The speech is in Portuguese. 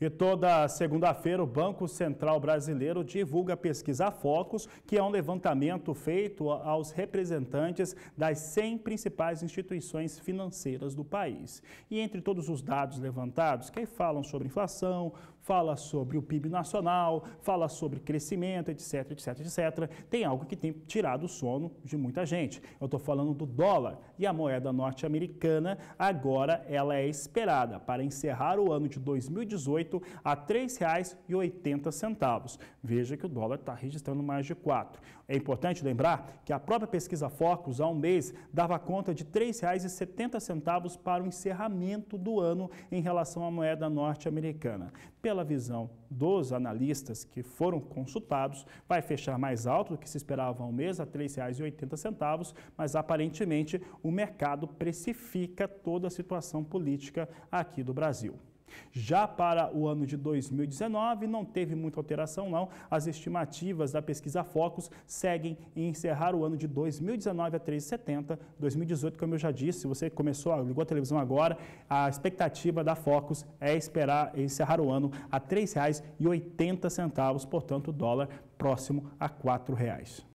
E toda segunda-feira, o Banco Central Brasileiro divulga a pesquisa Focus, que é um levantamento feito aos representantes das 100 principais instituições financeiras do país. E entre todos os dados levantados, que falam sobre inflação, fala sobre o PIB nacional, fala sobre crescimento, etc, etc, etc, tem algo que tem tirado o sono de muita gente. Eu estou falando do dólar e a moeda norte-americana agora ela é esperada para encerrar o ano de 2018 a R$ 3,80. Veja que o dólar está registrando mais de 4. É importante lembrar que a própria pesquisa Focus, há um mês, dava conta de R$ 3,70 para o encerramento do ano em relação à moeda norte-americana. Pela visão dos analistas que foram consultados, vai fechar mais alto do que se esperava há um mês, a R$ 3,80, mas aparentemente o mercado precifica toda a situação política aqui do Brasil. Já para o ano de 2019, não teve muita alteração, não. As estimativas da pesquisa Focus seguem em encerrar o ano de 2019 a 3,70. 2018, como eu já disse, se você começou, ligou a televisão agora, a expectativa da Focus é esperar encerrar o ano a R$ 3,80, portanto, dólar próximo a R$ 4,00.